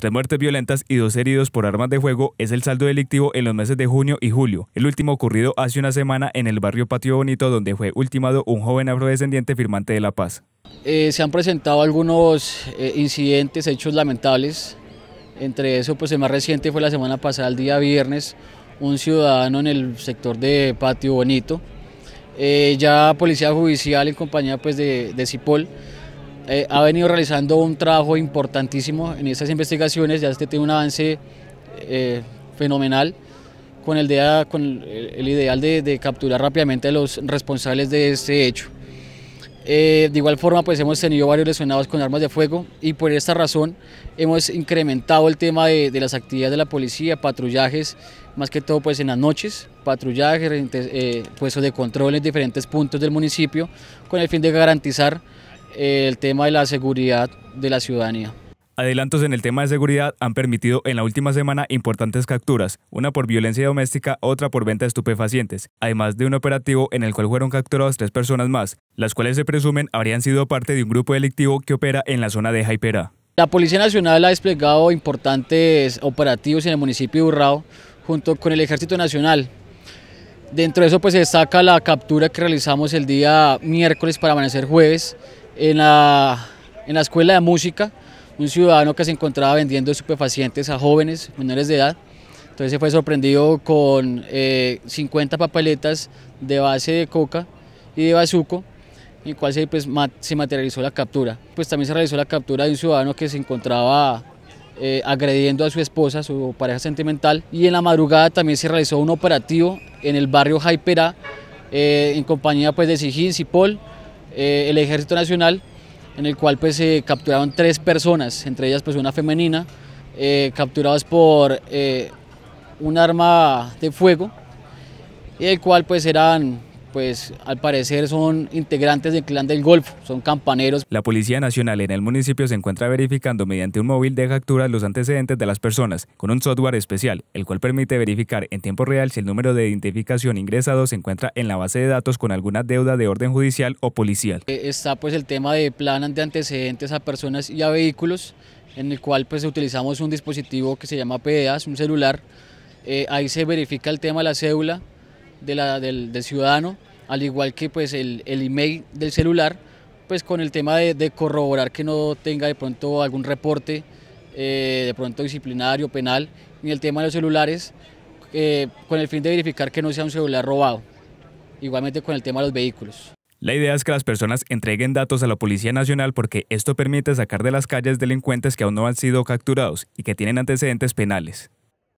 Tres muertes violentas y dos heridos por armas de fuego es el saldo delictivo en los meses de junio y julio, el último ocurrido hace una semana en el barrio Patio Bonito donde fue ultimado un joven afrodescendiente firmante de La Paz. Eh, se han presentado algunos eh, incidentes, hechos lamentables, entre eso pues el más reciente fue la semana pasada, el día viernes, un ciudadano en el sector de Patio Bonito, eh, ya policía judicial en compañía pues de Cipol, eh, ha venido realizando un trabajo importantísimo en estas investigaciones, ya este tiene un avance eh, fenomenal con el, con el ideal de, capturar rápidamente a los responsables de este hecho. Eh, de igual forma, pues hemos tenido varios lesionados con armas de fuego y por esta razón hemos incrementado el tema de, las actividades de la policía, patrullajes, más que todo pues en las noches, patrullajes, puestos de control en diferentes puntos del municipio, con el fin de garantizar el tema de la seguridad de la ciudadanía. Adelantos en el tema de seguridad han permitido en la última semana importantes capturas, una por violencia doméstica, otra por venta de estupefacientes, además de un operativo en el cual fueron capturadas tres personas más, las cuales se presumen habrían sido parte de un grupo delictivo que opera en la zona de Jaipera. La Policía Nacional ha desplegado importantes operativos en el municipio de Urrao junto con el Ejército Nacional. Dentro de eso pues se destaca la captura que realizamos el día miércoles para amanecer jueves en la, escuela de música, un ciudadano que se encontraba vendiendo estupefacientes a jóvenes menores de edad. Entonces se fue sorprendido con 50 eh, papeletas de base de coca y de bazuco, en cual se, pues, se, materializó la captura. Pues también se realizó la captura de un ciudadano que se encontraba eh, agrediendo a su esposa, su pareja sentimental. Y en la madrugada también se realizó un operativo en el barrio Jaiperá, eh, en compañía pues, de y Cipol, eh, el Ejército Nacional, en el cual pues se capturaron tres personas, entre ellas pues una femenina, eh, capturadas por eh, un arma de fuego, y el cual pues eran pues al parecer son integrantes del clan del Golfo, son campaneros. La Policía Nacional en el municipio se encuentra verificando mediante un móvil de captura los antecedentes de las personas con un software especial, el cual permite verificar en tiempo real si el número de identificación ingresado se encuentra en la base de datos con alguna deuda de orden judicial o policial. Eh, está pues el tema de plan de antecedentes a personas y a vehículos, en el cual pues utilizamos un dispositivo que se llama es un celular, eh, ahí se verifica el tema de la cédula, de la, del, ciudadano, al igual que pues el, el, email del celular, pues con el tema de, de corroborar que no tenga de pronto algún reporte eh, de pronto disciplinario, penal, ni el tema de los celulares, eh, con el fin de verificar que no sea un celular robado. Igualmente con el tema de los vehículos. La idea es que las personas entreguen datos a la Policía Nacional porque esto permite sacar de las calles delincuentes que aún no han sido capturados y que tienen antecedentes penales.